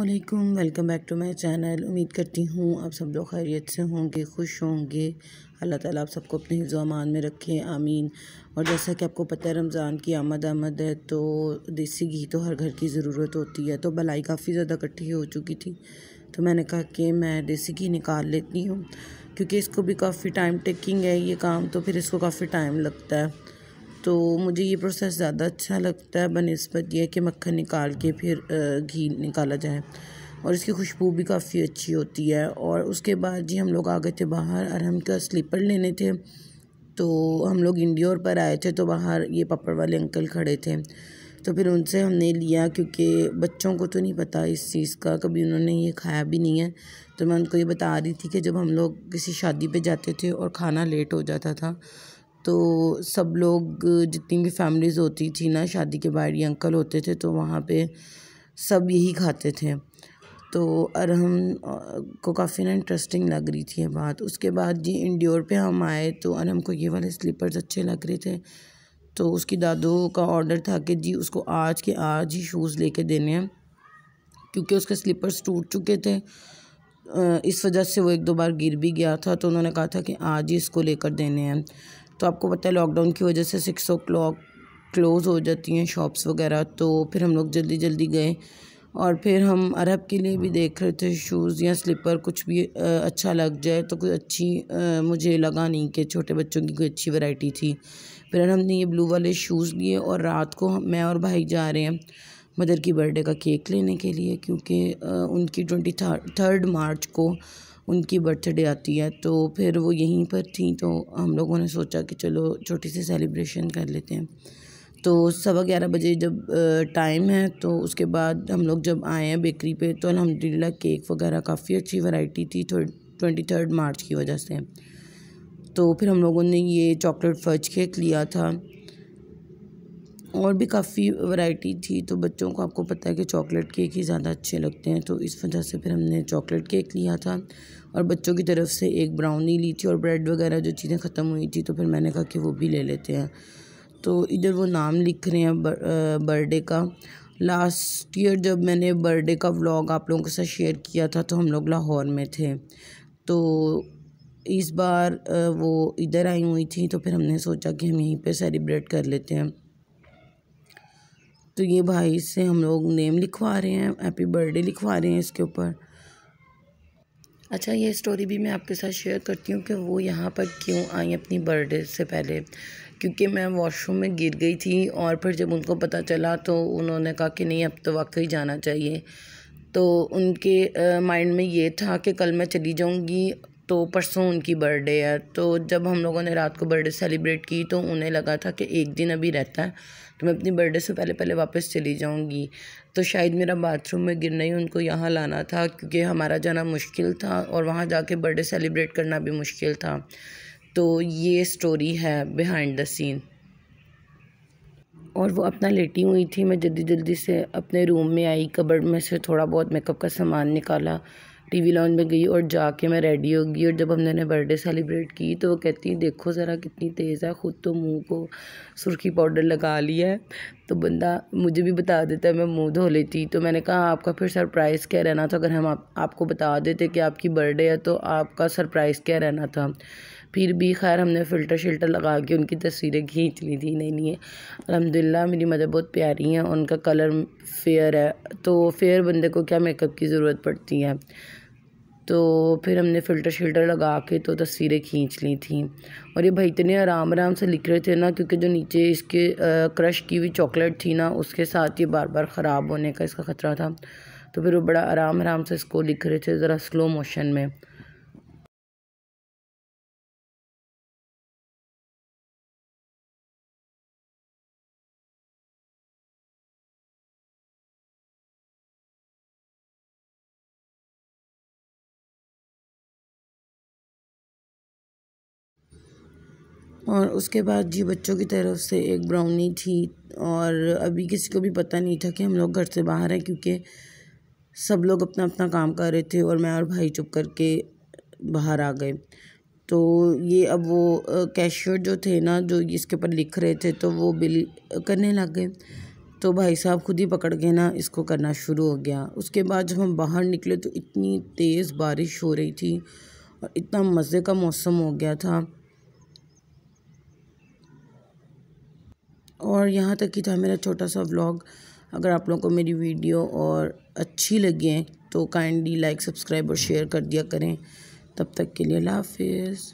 अल्लाम welcome back to my channel उम्मीद करती हूँ आप सब लोग खैरियत से होंगे खुश होंगे अल्लाह ताला आप सबको अपने हिजोमान में रखें आमीन और जैसा कि आपको पता है रमज़ान की आमद आमद है तो देसी घी तो हर घर की ज़रूरत होती है तो भलाई काफ़ी ज़्यादा इकट्ठी हो चुकी थी तो मैंने कहा कि मैं देसी घी निकाल लेती हूँ क्योंकि इसको भी काफ़ी टाइम टेकिंग है ये काम तो फिर इसको काफ़ी टाइम लगता है तो मुझे ये प्रोसेस ज़्यादा अच्छा लगता है बनस्बत यह कि मक्खन निकाल के फिर घी निकाला जाए और इसकी खुशबू भी काफ़ी अच्छी होती है और उसके बाद जी हम लोग आ गए थे बाहर और हम क्या स्लीपर लेने थे तो हम लोग इंडियोर पर आए थे तो बाहर ये पापड़ वाले अंकल खड़े थे तो फिर उनसे हमने लिया क्योंकि बच्चों को तो नहीं पता इस चीज़ का कभी उन्होंने ये खाया भी नहीं है तो मैं उनको ये बता रही थी कि जब हम लोग किसी शादी पे जाते थे और खाना लेट हो जाता था तो सब लोग जितनी भी फैमिलीज़ होती थी ना शादी के बाहर ये अंकल होते थे तो वहाँ पे सब यही खाते थे तो अरहम को काफ़ी ना इंटरेस्टिंग लग रही थी ये बात उसके बाद जी इंडियोर पे हम आए तो अरहम को ये वाले स्लीपर्स अच्छे लग रहे थे तो उसकी दादू का ऑर्डर था कि जी उसको आज के आज ही शूज़ लेके देने हैं क्योंकि उसके स्लीपर्स टूट चुके थे इस वजह से वो एक दो बार गिर भी गया था तो उन्होंने कहा था कि आज ही इसको लेकर देने हैं तो आपको पता है लॉकडाउन की वजह से सिक्स ओ क्लॉक क्लोज़ हो जाती हैं शॉप्स वगैरह तो फिर हम लोग जल्दी जल्दी गए और फिर हम अरब के लिए भी देख रहे थे शूज़ या स्लीपर कुछ भी अच्छा लग जाए तो कुछ अच्छी मुझे लगा नहीं कि छोटे बच्चों की कोई अच्छी वैरायटी थी फिर हमने ये ब्लू वाले शूज़ लिए और रात को मैं और भाई जा रहे हैं मदर की बर्थडे का केक लेने के लिए क्योंकि उनकी ट्वेंटी थर्ड मार्च को उनकी बर्थडे आती है तो फिर वो यहीं पर थी तो हम लोगों ने सोचा कि चलो छोटी सी सेलिब्रेशन कर लेते हैं तो सवा ग्यारह बजे जब टाइम है तो उसके बाद हम लोग जब आए हैं बेकरी पे तो अलहमदिल्ला केक वगैरह काफ़ी अच्छी वैरायटी थी ट्वेंटी थर्ड मार्च की वजह से तो फिर हम लोगों ने ये चॉकलेट फर्ज केक लिया था और भी काफ़ी वैरायटी थी तो बच्चों को आपको पता है कि चॉकलेट केक ही ज़्यादा अच्छे लगते हैं तो इस वजह से फिर हमने चॉकलेट केक लिया था और बच्चों की तरफ से एक ब्राउनी ली थी और ब्रेड वगैरह जो चीज़ें ख़त्म हुई थी तो फिर मैंने कहा कि वो भी ले लेते हैं तो इधर वो नाम लिख रहे हैं बर्थडे का लास्ट ईयर जब मैंने बर्थडे का व्लॉग आप लोगों के साथ शेयर किया था तो हम लोग लाहौर में थे तो इस बार वो इधर आई हुई थी तो फिर हमने सोचा कि हम यहीं पे सेलिब्रेट कर लेते हैं तो ये भाई से हम लोग नेम लिखवा रहे हैं हैप्पी बर्थडे लिखवा रहे हैं इसके ऊपर अच्छा ये स्टोरी भी मैं आपके साथ शेयर करती हूँ कि वो यहाँ पर क्यों आई अपनी बर्थडे से पहले क्योंकि मैं वॉशरूम में गिर गई थी और फिर जब उनको पता चला तो उन्होंने कहा कि नहीं अब तो वाकई जाना चाहिए तो उनके माइंड में ये था कि कल मैं चली जाऊँगी तो परसों उनकी बर्थडे है तो जब हम लोगों ने रात को बर्थडे सेलिब्रेट की तो उन्हें लगा था कि एक दिन अभी रहता है तो मैं अपनी बर्थडे से पहले पहले वापस चली जाऊंगी तो शायद मेरा बाथरूम में गिरना ही उनको यहाँ लाना था क्योंकि हमारा जाना मुश्किल था और वहाँ जाके बर्थडे सेलिब्रेट करना भी मुश्किल था तो ये स्टोरी है बिहाइंड द सीन और वो अपना लेटी हुई थी मैं जल्दी जल्दी से अपने रूम में आई कबर्ड में से थोड़ा बहुत मेकअप का सामान निकाला टीवी लॉन्च में गई और जाके मैं रेडी हो गई और जब हमने ने बर्थडे सेलिब्रेट की तो वो कहती है देखो ज़रा कितनी तेज़ है ख़ुद तो मुंह को सुर्खी पाउडर लगा लिया है तो बंदा मुझे भी बता देता है मैं मुंह धो लेती तो मैंने कहा आपका फिर सरप्राइज़ क्या रहना था अगर हम आप, आपको बता देते कि आपकी बर्थडे है तो आपका सरप्राइज़ क्या रहना था फिर भी खैर हमने फ़िल्टर शिल्टर लगा के उनकी तस्वीरें खींच ली थी नहीं नहीं अलहमदिल्ला मेरी मदर बहुत प्यारी हैं उनका कलर फेयर है तो फेयर बंदे को क्या मेकअप की ज़रूरत पड़ती है तो फिर हमने फ़िल्टर शिल्टर लगा के तो तस्वीरें खींच ली थी और ये भाई इतने आराम आराम से लिख रहे थे ना क्योंकि जो नीचे इसके क्रश की हुई चॉकलेट थी ना उसके साथ ये बार बार ख़राब होने का इसका ख़तरा था तो फिर वो बड़ा आराम आराम से इसको लिख रहे थे ज़रा स्लो मोशन में और उसके बाद जी बच्चों की तरफ से एक ब्राउनी थी और अभी किसी को भी पता नहीं था कि हम लोग घर से बाहर हैं क्योंकि सब लोग अपना अपना काम कर रहे थे और मैं और भाई चुप करके बाहर आ गए तो ये अब वो कैशियर जो थे ना जो इसके ऊपर लिख रहे थे तो वो बिल करने लग गए तो भाई साहब खुद ही पकड़ के ना इसको करना शुरू हो गया उसके बाद जब हम बाहर निकले तो इतनी तेज़ बारिश हो रही थी और इतना मज़े का मौसम हो गया था और यहाँ तक ही था मेरा छोटा सा व्लॉग अगर आप लोगों को मेरी वीडियो और अच्छी लगी है तो काइंडली लाइक सब्सक्राइब और शेयर कर दिया करें तब तक के लिए हाफिज़